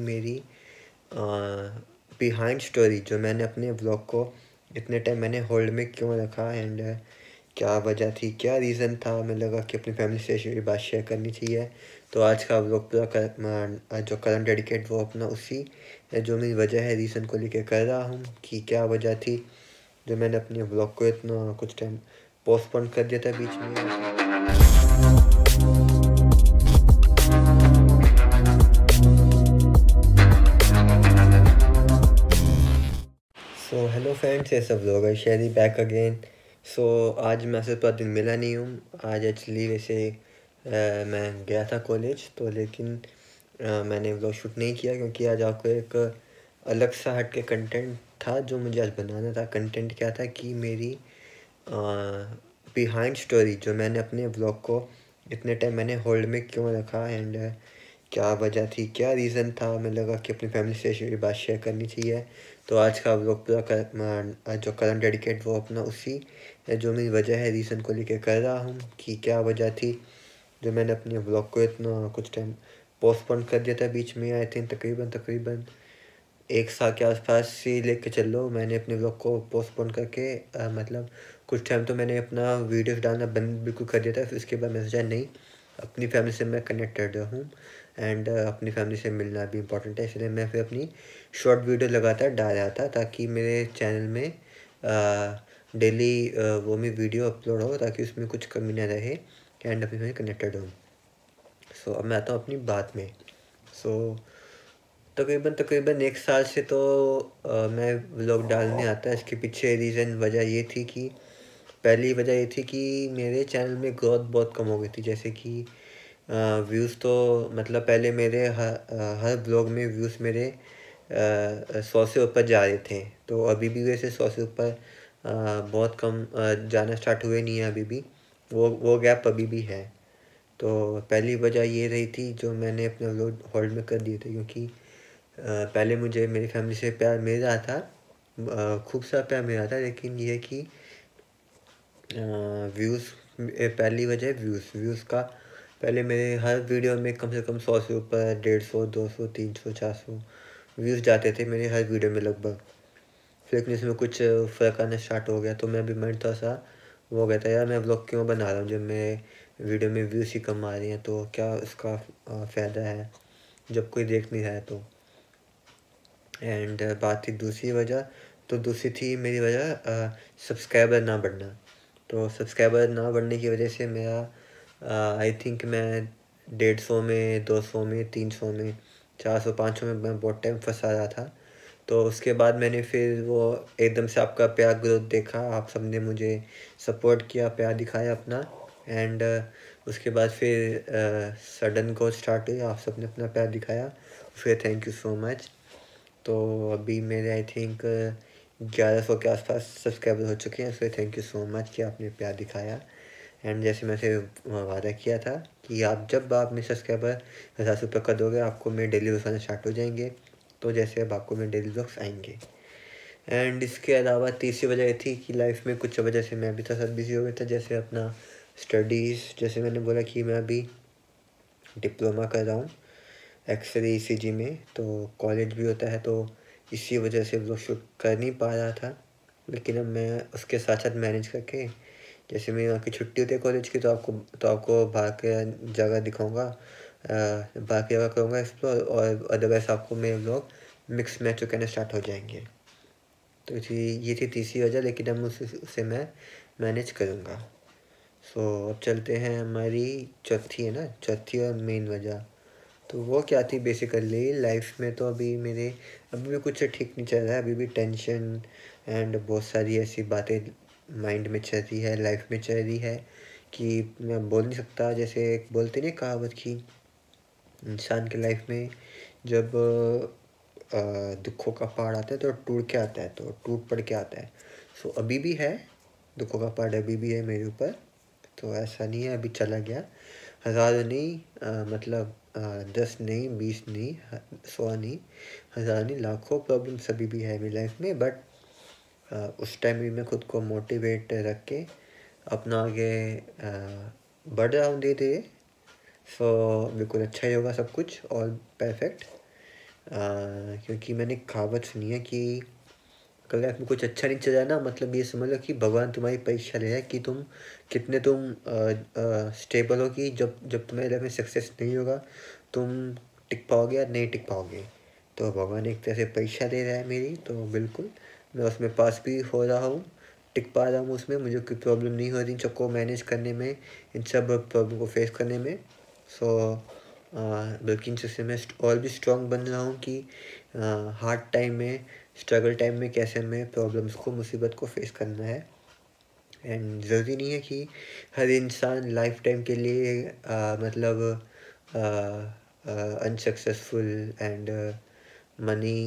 मेरी behind story जो मैंने अपने ब्लॉग को इतने टाइम मैंने होल्ड में क्यों रखा एंड क्या वजह थी क्या रीज़न था मैं लगा कि अपनी फैमिली से बात शेयर करनी चाहिए तो आज का ब्लॉग पूरा कर जो कलम डेडिकेट वो अपना उसी जो मेरी वजह है रीज़न को लेके कर रहा हूँ कि क्या वजह थी जो मैंने अपने ब्लॉग को इतना कुछ टाइम पोस्टपोन कर दिया था बीच में सो हेलो फ्रेंड्स ये सब लोग है शेरी बैक अगेन सो आज मैं से पूरा दिन मिला नहीं हूँ आज एक्चुअली वैसे आ, मैं गया था कॉलेज तो लेकिन आ, मैंने व्लॉग शूट नहीं किया क्योंकि आज आपको एक अलग सा हट के कंटेंट था जो मुझे आज बनाना था कंटेंट क्या था कि मेरी बिहाइंड स्टोरी जो मैंने अपने ब्लॉग को इतने टाइम मैंने होल्ड में क्यों रखा एंड क्या वजह थी क्या रीज़न था हमें लगा कि अपनी फैमिली से ये बात शेयर करनी चाहिए तो आज का लोग पूरा कर, जो करंट डेडिकेट वो अपना उसी जो मेरी वजह है रीज़न को लेके कर रहा हूँ कि क्या वजह थी जो मैंने अपने ब्लॉग को इतना कुछ टाइम पोस्टपोन कर दिया था बीच में आई थिंक तकरीबन तकरीबन एक साल के आसपास कर चल चलो मैंने अपने ब्लॉग को पोस्टपोन करके आ, मतलब कुछ टाइम तो मैंने अपना वीडियोस डालना बंद बिल्कुल कर दिया था फिर उसके बाद मैंने सोचा नहीं अपनी फैमिली से मैं कनेक्टेड हूँ एंड uh, अपनी फैमिली से मिलना भी इम्पोर्टेंट है इसलिए मैं फिर अपनी शॉर्ट वीडियो लगातार डाल रहा था ताकि मेरे चैनल में डेली uh, uh, वो मैं वीडियो अपलोड हो ताकि उसमें कुछ कमी ना रहे एंड अपनी फैमिली कनेक्टेड हो सो so, अब मैं आता हूँ अपनी बात में सो so, तकरीबन तो तकरीबन एक साल से तो uh, मैं व्लॉग डालने आता इसके पीछे रीज़न वजह ये थी कि पहली वजह ये थी कि मेरे चैनल में ग्रोथ बहुत कम हो गई थी जैसे कि व्यूज़ तो मतलब पहले मेरे हर हर ब्लॉग में व्यूज़ मेरे सौ से ऊपर जा रहे थे तो अभी भी वैसे सौ से ऊपर बहुत कम जाना स्टार्ट हुए नहीं है अभी भी वो वो गैप अभी भी है तो पहली वजह ये रही थी जो मैंने अपने व्लॉग होल्ड में कर दिए थे क्योंकि पहले मुझे मेरी फैमिली से प्यार मिल रहा था खूब सा प्यार मिल रहा था लेकिन यह कि व्यूज़ पहली वजह व्यूज़ व्यूज़ का पहले मेरे हर वीडियो में कम से कम सौ से ऊपर डेढ़ सौ दो सौ तीन सौ चार सौ व्यूज़ जाते थे मेरे हर वीडियो में लगभग फिर लेकिन इसमें कुछ फ़र्क आना स्टार्ट हो गया तो मैं भी माइंड थोड़ा सा वो हो गया था यार मैं ब्लॉग क्यों बना रहा हूँ जब मैं वीडियो में व्यूज़ ही कम आ रही हैं तो क्या उसका फ़ायदा है जब कोई देख नहीं रहा है तो एंड बात थी दूसरी वजह तो दूसरी थी मेरी वजह सब्सक्राइबर ना बढ़ना तो सब्सक्राइबर ना बढ़ने की वजह से मेरा आई uh, थिंक मैं डेढ़ सौ में दो सौ में तीन सौ में चार सौ पाँच सौ में मैं बहुत टाइम फंसा रहा था तो उसके बाद मैंने फिर वो एकदम से आपका प्यार ग्रोथ देखा आप सब ने मुझे सपोर्ट किया प्यार दिखाया अपना एंड uh, उसके बाद फिर सडन को स्टार्ट हुई आप सब ने अपना प्यार दिखाया फिर थैंक यू सो मच तो अभी मेरे आई थिंक uh, ग्यारह सौ के आसपास सब्सक्राइबर हो चुके हैं फिर थैंक यू सो मच कि आपने प्यार दिखाया एंड जैसे मैं से वादा किया था कि आप जब आप मेरे सब्सक्राइबर हज़ार रुपये कर दोगे आपको मेरे डेली वक्स आना स्टार्ट हो जाएंगे तो जैसे अब आपको मेरे डेली वक्स आएंगे एंड इसके अलावा तीसरी वजह ये थी कि लाइफ में कुछ वजह से मैं भी थोड़ा सा बिज़ी हो गया था जैसे अपना स्टडीज़ जैसे मैंने बोला कि मैं अभी डिप्लोमा कर रहा हूँ एक्सरे ई e में तो कॉलेज भी होता है तो इसी वजह से वो शूट कर नहीं पा रहा था लेकिन अब मैं उसके साथ साथ मैनेज करके जैसे मेरी वहाँ की छुट्टी होती है कॉलेज की तो आपको तो आपको बाकी जगह दिखाऊँगा बाकी जगह करूँगा एक्सप्लोर और अदरवाइज आपको मेरे लोग मिक्स मैच कहना स्टार्ट हो जाएंगे तो इसी ये थी तीसरी वजह लेकिन अब उस, उसे मैं मैनेज करूँगा सो so, अब चलते हैं हमारी चौथी है ना चौथी और मेन वजह तो वो क्या थी बेसिकली लाइफ में तो अभी मेरे अभी भी कुछ ठीक नहीं चल रहा है अभी भी टेंशन एंड बहुत सारी ऐसी बातें माइंड में चल रही है लाइफ में चल रही है कि मैं बोल नहीं सकता जैसे एक बोलते नहीं कहावत की इंसान के लाइफ में जब दुखों का पहाड़ आता है तो टूट के आता है तो टूट पड़ के आता है सो अभी भी है दुखों का पहाड़ अभी भी है मेरे ऊपर तो ऐसा नहीं है अभी चला गया हज़ार नहीं आ, मतलब आ, दस नहीं बीस नहीं सौ नहीं हज़ार नहीं लाखों प्रॉब्लम्स अभी भी है मेरी लाइफ में बट उस टाइम भी मैं खुद को मोटिवेट रख के अपना आगे बढ़ रहा हूँ धीरे धीरे सो बिल्कुल अच्छा ही होगा सब कुछ और परफेक्ट क्योंकि मैंने कहावत सुनी है कि कल लाइफ में कुछ अच्छा नहीं चला ना मतलब ये समझ लो कि भगवान तुम्हारी परीक्षा ले रहा है कि तुम कितने तुम स्टेबल हो कि जब जब तुम्हारी लाइफ में सक्सेस नहीं होगा तुम टिक पाओगे या नहीं टिक पाओगे तो भगवान एक तरह से परीक्षा दे रहा है मेरी तो बिल्कुल मैं उसमें पास भी हो रहा हूँ टिक पा रहा हूँ उसमें मुझे कोई प्रॉब्लम नहीं हो रही सबको मैनेज करने में इन सब प्रॉब्लम को फेस करने में सो बल्कि इनसे से मैं और भी स्ट्रॉन्ग बन रहा हूँ कि हार्ड टाइम में स्ट्रगल टाइम में कैसे मैं प्रॉब्लम्स को मुसीबत को फेस करना है एंड ज़रूरी नहीं है कि हर इंसान लाइफ टाइम के लिए आ, मतलब अनसक्सेसफुल एंड मनी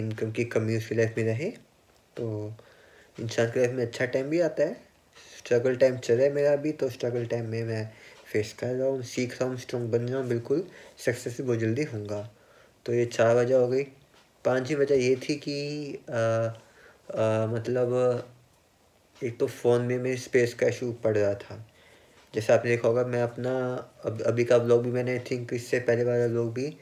इनकम की कमी उसकी लाइफ में रहे तो इंसान की लाइफ में अच्छा टाइम भी आता है स्ट्रगल टाइम चले मेरा भी तो स्ट्रगल टाइम में मैं फेस कर रहा हूँ सीख रहा हूँ स्ट्रॉन्ग बन रहा हूँ बिल्कुल सक्सेस बहुत जल्दी होऊंगा तो ये चार वजह हो गई पाँच ही वजह ये थी कि आ, आ, मतलब एक तो फ़ोन में मेरे स्पेस का इशू पड़ रहा था जैसे आपने देखा होगा मैं अपना अब अभी का ब्लॉग भी मैंने आई थिंक इससे पहले वाला ब्लॉग भी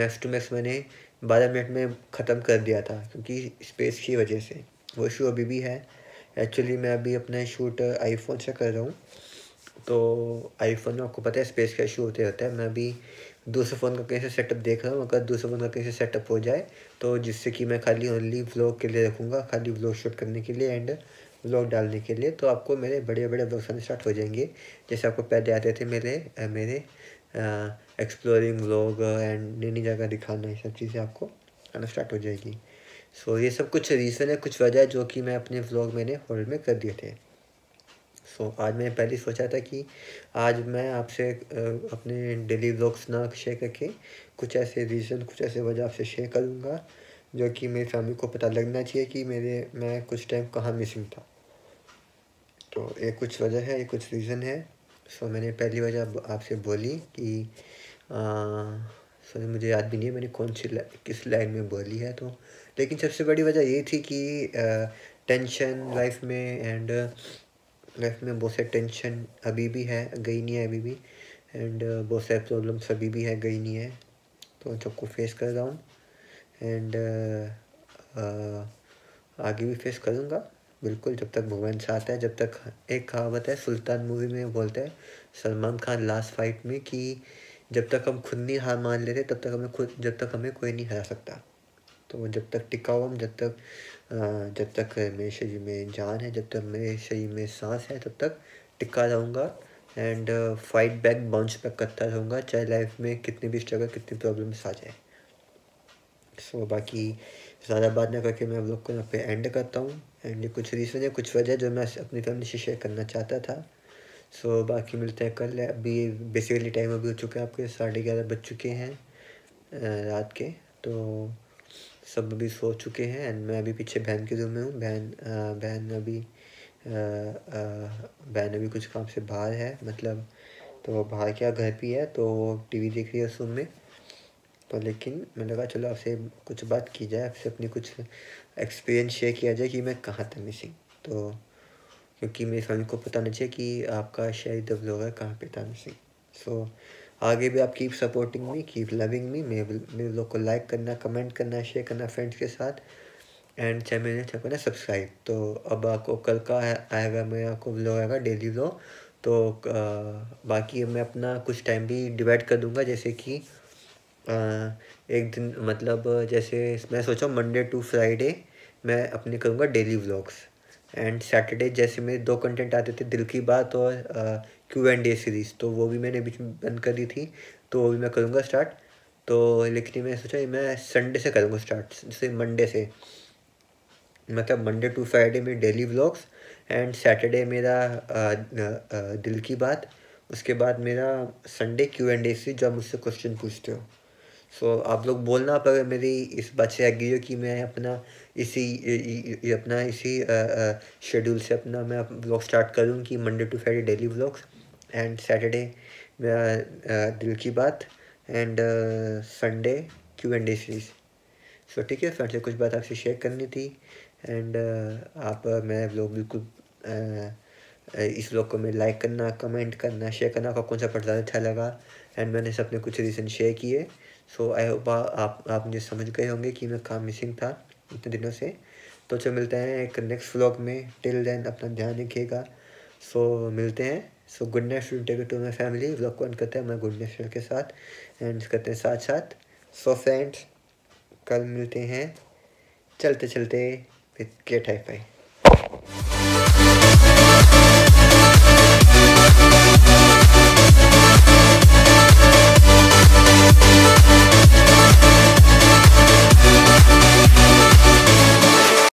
मैक्स टू मैक्स मैंने बारह मिनट में ख़त्म कर दिया था क्योंकि स्पेस की वजह से वो इशू अभी भी है एक्चुअली मैं अभी अपना शूट आईफोन से कर रहा हूँ तो आईफोन में आपको पता है स्पेस का इशू होते रहता है मैं अभी दूसरे फ़ोन का कैसे सेटअप देख रहा हूँ अगर दूसरे फ़ोन का कैसे सेटअप हो जाए तो जिससे कि मैं खाली ओनली व्लॉग के लिए रखूँगा खाली व्लॉग शूट करने के लिए एंड व्लॉग डालने के लिए तो आपको मेरे बड़े बड़े व्लॉग्स आने स्टार्ट हो जाएंगे जैसे आपको पहले आते थे मेरे आ, मेरे एक्सप्लोरिंग व्लॉग एंड नई नई जगह दिखाना ये सब चीज़ें आपको आना स्टार्ट हो जाएगी सो so, ये सब कुछ रीज़न है कुछ वजह है जो कि मैं अपने व्लॉग मैंने होल्ड में कर दिए थे सो so, आज मैंने पहले सोचा था कि आज मैं आपसे अपने डेली व्लॉग्स ना शेयर करके कुछ ऐसे रीज़न कुछ ऐसे वजह आपसे शेयर करूँगा जो कि मेरी फैमिली को पता लगना चाहिए कि मेरे मैं कुछ टाइम कहाँ मिसिंग था तो ये कुछ वजह है ये कुछ रीज़न है सो so, मैंने पहली वजह आपसे बोली कि आ, सर मुझे याद भी नहीं है मैंने कौन सी किस लाइन में बोली है तो लेकिन सबसे बड़ी वजह ये थी कि टेंशन लाइफ में एंड लाइफ में बहुत सारी टेंशन अभी भी है गई नहीं है अभी भी एंड बहुत सारे प्रॉब्लम्स अभी भी है गई नहीं है तो उन सबको फेस कर रहा हूँ एंड आगे भी फेस करूँगा बिल्कुल जब तक भगवान साथ है जब तक एक कहावत है सुल्तान मूवी में बोलते हैं सलमान खान लास्ट फाइट में कि जब तक हम खुद नहीं हार मान लेते तब तक हमें खुद जब तक हमें कोई नहीं हरा सकता तो जब तक टिकाओ हम जब तक जब तक मेरे शरीर में जान है जब तक मेरे शरीर में सांस है तब तक टिका रहूँगा and fight back bounce back करता रहूँगा चाहे लाइफ में कितनी भी स्ट्रगल कितनी प्रॉब्लम्स आ जाए सो so, बाकी ज़्यादा बात ना करके मैं आप लोग को यहाँ पे एंड करता हूँ एंड कुछ रीज़न है कुछ वजह जो मैं अपनी फैमिली से शेयर करना चाहता था सो so, बाकी मिलते हैं कल अभी बेसिकली टाइम अभी हो चुका है आपके साढ़े ग्यारह बज चुके हैं रात के तो सब अभी सो चुके हैं एंड मैं अभी पीछे बहन के रूम में हूँ बहन बहन अभी बहन अभी कुछ काम से बाहर है मतलब तो बाहर क्या घर पर है तो टीवी देख रही है उस रूम में तो लेकिन मैं लगा चलो आपसे कुछ बात की जाए आपसे अपनी कुछ एक्सपीरियंस शेयर किया जाए कि मैं कहाँ था मिसिंग तो क्योंकि मेरी फैमिली को पता नहीं चाहिए कि आपका शेयर द होगा कहाँ पे था सो so, आगे भी आप keep supporting me keep loving me मेरे मेरे लोग को लाइक करना कमेंट करना शेयर करना फ्रेंड्स के साथ एंड चैनल ने करना सब्सक्राइब तो अब आपको कल का आएगा मैं आपको ब्लॉग आएगा डेली ब्लॉग तो आ, बाकी मैं अपना कुछ टाइम भी डिवाइड कर दूँगा जैसे कि आ, एक दिन मतलब जैसे मैं सोचा मंडे टू फ्राइडे मैं अपने करूँगा डेली ब्लॉग्स एंड सैटरडे जैसे मेरे दो कंटेंट आते थे दिल की बात और क्यू एंड ए सीरीज़ तो वो भी मैंने बीच में बंद कर दी थी तो वो भी मैं करूँगा स्टार्ट तो लेकिन मैंने सोचा मैं संडे से करूँगा स्टार्ट जैसे मंडे से मतलब मंडे टू फ्राइडे में डेली व्लॉग्स एंड सैटरडे मेरा दिल की बात उसके बाद मेरा Sunday Q and A series जब मुझसे क्वेश्चन पूछते हो सो so, आप लोग बोलना आप अगर मेरी इस बात से एग्री हो कि मैं अपना इसी य, य, य, अपना इसी शेड्यूल से अपना मैं ब्लॉग स्टार्ट करूँ कि Monday to Friday daily blogs and Saturday दिल की बात and Sunday Q and A series so ठीक है फ्रेंड से कुछ बात आपसे शेयर करनी थी एंड uh, आप मैं ब्लॉग बिल्कुल इस ब्लॉग को मेरे लाइक करना कमेंट करना शेयर करना आपका कौन सा पार्ट ज़्यादा अच्छा लगा एंड मैंने इस अपने कुछ रीज़न शेयर किए सो आई होप आप आप मुझे समझ गए होंगे कि मैं काम मिसिंग था इतने दिनों से तो चलो मिलते हैं एक नेक्स्ट व्लॉग में टिल देन अपना ध्यान रखिएगा सो मिलते हैं so good night should take to my family vlog को एंड करते हैं मैं गुड नाइट के साथ एंड करते हैं साथ साथ सो फ्रेंड्स कल मिलते हैं चलते चलते विद के हाई